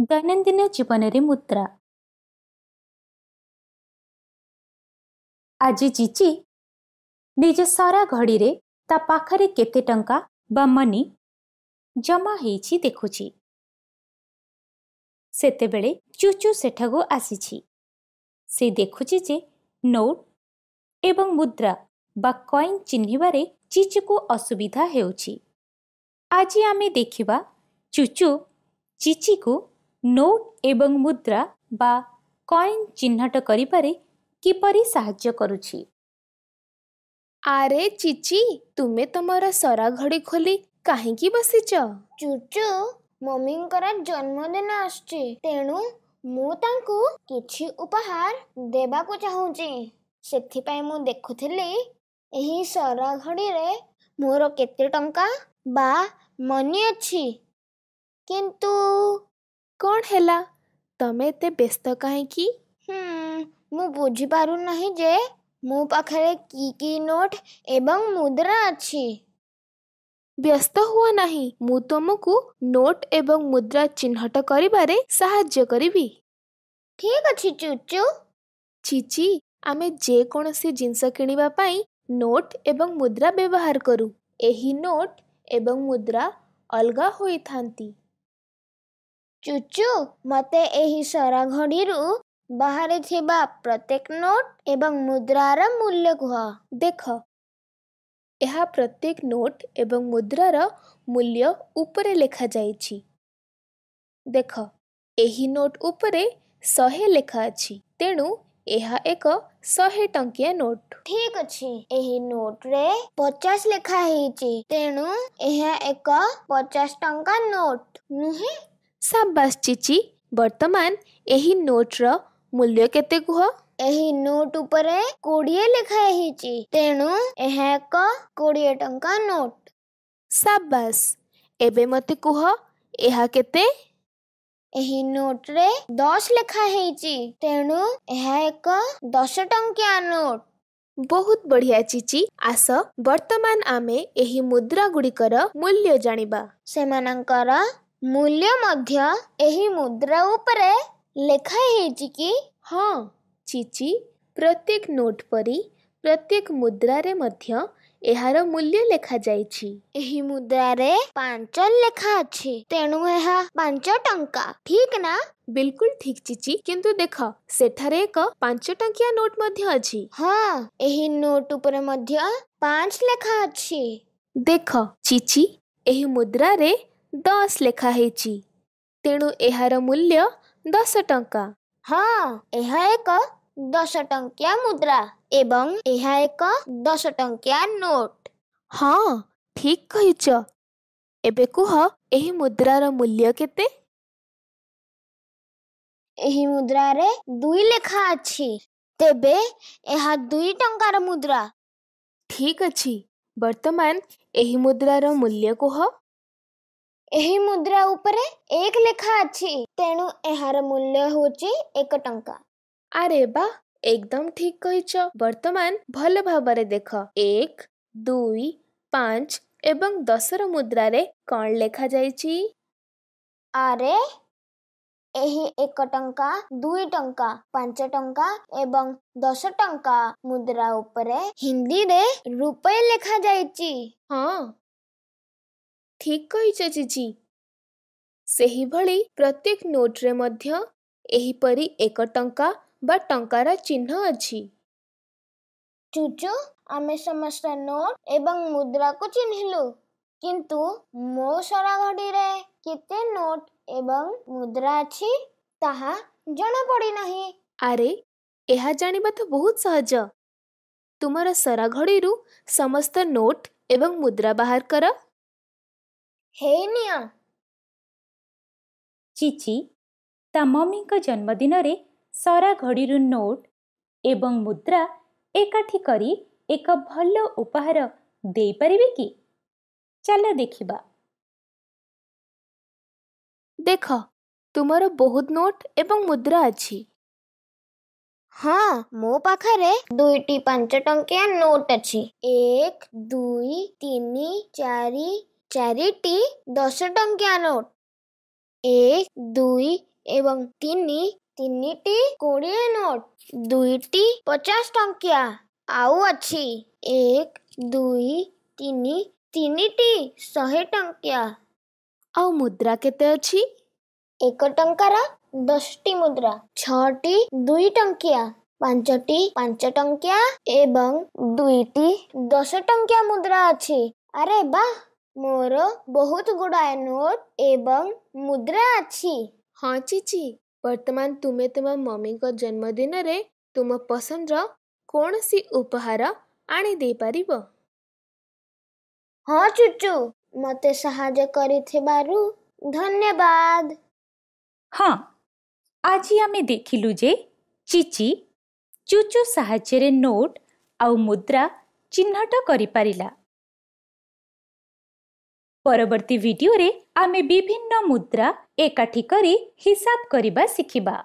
ଦୈନନ୍ଦିନ ଜୀବନରେ ମୁଦ୍ରା ଆଜି ଜିଜି ନିଜ ସାରା ଘଡ଼ିରେ ତା ପାଖରେ କେତେ ଟଙ୍କା ବା ମନି ଜମା ହେଇଛି ଦେଖୁଛି ସେତେବେଳେ ଚୁଚୁ ସେଠାକୁ ଆସିଛି ସେ ଦେଖୁଛି ଯେ ନୋଟ୍ ଏବଂ ମୁଦ୍ରା ବା କଏନ୍ ଚିହ୍ନିବାରେ ଚିଚୁକୁ ଅସୁବିଧା ହେଉଛି ଆଜି ଆମେ ଦେଖିବା ଚୁଚୁ ଚିଚିକୁ ନୋଟ୍ ଏବଂ ମୁଦ୍ରା ବା କଏନ୍ ଚିହ୍ନଟ କରିବାରେ କିପରି ସାହାଯ୍ୟ କରୁଛି ଆରେ ଚିଚି ତୁମେ ତୁମର ସରାଘଡ଼ି ଖୋଲି କାହିଁକି ବସିଛ ଚୁଚୁ ମମିଙ୍କର ଜନ୍ମଦିନ ଆସୁଛି ତେଣୁ ମୁଁ ତାଙ୍କୁ କିଛି ଉପହାର ଦେବାକୁ ଚାହୁଁଛି ସେଥିପାଇଁ ମୁଁ ଦେଖୁଥିଲି ଏହି ସରାଘଡ଼ିରେ ମୋର କେତେ ଟଙ୍କା ବା ମନି ଅଛି କିନ୍ତୁ କ'ଣ ହେଲା ତମେ ଏତେ ବ୍ୟସ୍ତ କାହିଁକି ମୁଁ ବୁଝିପାରୁନାହିଁ ଯେ ମୋ ପାଖରେ କି କି ନୋଟ୍ ଏବଂ ମୁଦ୍ରା ଅଛି ବ୍ୟସ୍ତ ହୁଅ ନାହିଁ ମୁଁ ତୁମକୁ ନୋଟ୍ ଏବଂ ମୁଦ୍ରା ଚିହ୍ନଟ କରିବାରେ ସାହାଯ୍ୟ କରିବି ଠିକ୍ ଅଛି ଚୁଚୁ ଚିଚି ଆମେ ଯେକୌଣସି ଜିନିଷ କିଣିବା ପାଇଁ ନୋଟ୍ ଏବଂ ମୁଦ୍ରା ବ୍ୟବହାର କରୁ ଏହି ନୋଟ୍ ଏବଂ ମୁଦ୍ରା ଅଲଗା ହୋଇଥାନ୍ତି ଚୁଚୁ ମୋତେ ଏହି ସରାଘଡ଼ିରୁ ବାହାରେ ଥିବା ପ୍ରତ୍ୟେକ ନୋଟ୍ ଏବଂ ମୁଦ୍ରାର ମୂଲ୍ୟ କୁହ ଦେଖ ଏହା ପ୍ରତ୍ୟେକ ନୋଟ୍ ଏବଂ ମୁଦ୍ରାର ମୂଲ୍ୟ ଉପରେ ଲେଖାଯାଇଛି ଦେଖ ଏହି ନୋଟ୍ ଉପରେ ଶହେ ଲେଖା ଅଛି ତେଣୁ ଏହା ଏକ ଶହେ ଟଙ୍କିଆ ନୋଟ୍ ଠିକ ଅଛି ଏହି ନୋଟ୍ରେ ପଚାଶ ଲେଖା ହେଇଛି ତେଣୁ ଏହା ଏକ ପଚାଶ ଟଙ୍କା ନୋଟ୍ ନୁହେଁ साबास चिची बर्तमान एही नोट्र मूल्य केते कह एही नोट उपरे कोड़िए लिखा ही ची तेणु यह एक कोड़िए टंका नोट साबास एबे मते कह यह केते एही नोट रे 10 लिखा है ची तेणु यह एक 10 टंकिया नोट बहुत बढ़िया चीची आस वर्तमान आमे एही मुद्रा गुड़ी कर मूल्य जानिबा से ମୂଲ୍ୟ ମଧ୍ୟ ଏହି ମୁଦ୍ରା ଉପରେ ଲେଖା ହେଇଛି କି ହଁ ଚିଚି ପ୍ରତ୍ୟେକ ନୋଟ୍ ପରି ପ୍ରତ୍ୟେକ ମୁଦ୍ରାରେ ମଧ୍ୟ ଏହାର ମୂଲ୍ୟ ଲେଖାଯାଇଛି ଏହି ମୁଦ୍ରାରେ ପାଞ୍ଚ ଲେଖା ଅଛି ତେଣୁ ଏହା ପାଞ୍ଚ ଟଙ୍କା ଠିକ ନା ବିଲକୁଲ ଠିକ ଚିଚି କିନ୍ତୁ ଦେଖ ସେଠାରେ ଏକ ପାଞ୍ଚ ଟଙ୍କିଆ ନୋଟ୍ ମଧ୍ୟ ଅଛି ହଁ ଏହି ନୋଟ୍ ଉପରେ ମଧ୍ୟ ପାଞ୍ଚ ଲେଖା ଅଛି ଦେଖ ଚିଚି ଏହି ମୁଦ୍ରାରେ ଦଶ ଲେଖା ହେଇଛି ତେଣୁ ଏହାର ମୂଲ୍ୟ ଦଶ ଟଙ୍କା ହଁ ଏହା ଏକ ଦଶ ଟଙ୍କିଆ ମୁଦ୍ରା ଏବଂ ଏହା ଏକ ଦଶ ଟଙ୍କିଆ ନୋଟ ହଁ ଠିକ କହିଛ ଏବେ କୁହ ଏହି ମୁଦ୍ରାର ମୂଲ୍ୟ କେତେ ଏହି ମୁଦ୍ରାରେ ଦୁଇ ଲେଖା ଅଛି ତେବେ ଏହା ଦୁଇ ଟଙ୍କାର ମୁଦ୍ରା ଠିକ ଅଛି ବର୍ତ୍ତମାନ ଏହି ମୁଦ୍ରାର ମୂଲ୍ୟ କୁହ ଏହି ମୁଦ୍ରା ଉପରେ ଏକ ଲେଖା ଅଛି ତେଣୁ ଏହାର ମୂଲ୍ୟ ହେଉଛି ଏକ ଟଙ୍କା ଆରେ ବା ଏକଦମ ଠିକ୍ କହିଛ ବର୍ତ୍ତମାନ ଭଲ ଭାବରେ ଦେଖ ଏକ ଦୁଇ ପାଞ୍ଚ ଏବଂ ଦଶର ମୁଦ୍ରାରେ କ'ଣ ଲେଖାଯାଇଛି ଆରେ ଏହି ଏକ ଟଙ୍କା ଦୁଇ ଟଙ୍କା ପାଞ୍ଚ ଟଙ୍କା ଏବଂ ଦଶ ଟଙ୍କା ମୁଦ୍ରା ଉପରେ ହିନ୍ଦୀରେ ରୂପେ ଲେଖାଯାଇଛି ହଁ ଠିକ୍ କହିଛ ଜିଜି ସେହିଭଳି ପ୍ରତ୍ୟେକ ନୋଟ୍ରେ ମଧ୍ୟ ଏହିପରି ଏକ ଟଙ୍କା ବା ଟଙ୍କାର ଚିହ୍ନ ଅଛି ଚୁଚୁ ଆମେ ସମସ୍ତ ନୋଟ୍ ଏବଂ ମୁଦ୍ରାକୁ ଚିହ୍ନିଲୁ କିନ୍ତୁ ମୋ ସରାଘଡ଼ିରେ କେତେ ନୋଟ୍ ଏବଂ ମୁଦ୍ରା ଅଛି ତାହା ଜଣାପଡ଼ିନାହିଁ ଆରେ ଏହା ଜାଣିବା ତ ବହୁତ ସହଜ ତୁମର ସରାଘଡ଼ିରୁ ସମସ୍ତ ନୋଟ୍ ଏବଂ ମୁଦ୍ରା ବାହାର କର ହେଇନିଅ ଚିଚି ତା ମମିଙ୍କ ଜନ୍ମଦିନରେ ସରା ଘଡ଼ିରୁ ନୋଟ୍ ଏବଂ ମୁଦ୍ରା ଏକାଠି କରି ଏକ ଭଲ ଉପହାର ଦେଇପାରିବେ କି ଚାଲ ଦେଖିବା ଦେଖ ତୁମର ବହୁତ ନୋଟ୍ ଏବଂ ମୁଦ୍ରା ଅଛି ହଁ ମୋ ପାଖରେ ଦୁଇଟି ପାଞ୍ଚ ଟଙ୍କିଆ ନୋଟ୍ ଅଛି ଏକ ଦୁଇ ତିନି ଚାରି ଚାରିଟି ଦଶ ଟଙ୍କିଆ ନୋଟ୍ ଏକ ଦୁଇ ଏବଂ ତିନି ତିନିଟି କୋଡ଼ିଏ ନୋଟ୍ ଦୁଇଟି ପଚାଶ ଟଙ୍କିଆ ଆଉ ଅଛି ଏକ ଦୁଇ ତିନି ତିନିଟି ଶହେ ଟଙ୍କିଆ ଆଉ ମୁଦ୍ରା କେତେ ଅଛି ଏକ ଟଙ୍କାର ଦଶଟି ମୁଦ୍ରା ଛଅଟି ଦୁଇ ଟଙ୍କିଆ ପାଞ୍ଚଟି ପାଞ୍ଚ ଟଙ୍କିଆ ଏବଂ ଦୁଇଟି ଦଶ ଟଙ୍କିଆ ମୁଦ୍ରା ଅଛି ଆରେ ବାଃ ମୋର ବହୁତ ଗୁଡ଼ାଏ ନୋଟ୍ ଏବଂ ମୁଦ୍ରା ଅଛି ହଁ ଚିଚି ବର୍ତ୍ତମାନ ତୁମେ ତୁମ ମମିଙ୍କ ଜନ୍ମଦିନରେ ତୁମ ପସନ୍ଦର କୌଣସି ଉପହାର ଆଣିଦେଇପାରିବ ହଁ ଚୁଚୁ ମୋତେ ସାହାଯ୍ୟ କରିଥିବାରୁ ଧନ୍ୟବାଦ ହଁ ଆଜି ଆମେ ଦେଖିଲୁ ଯେ ଚିଚି ଚୁଚୁ ସାହାଯ୍ୟରେ ନୋଟ୍ ଆଉ ମୁଦ୍ରା ଚିହ୍ନଟ କରିପାରିଲା ପରବର୍ତ୍ତୀ ଭିଡ଼ିଓରେ ଆମେ ବିଭିନ୍ନ ମୁଦ୍ରା ଏକାଠି କରି ହିସାବ କରିବା ଶିଖିବା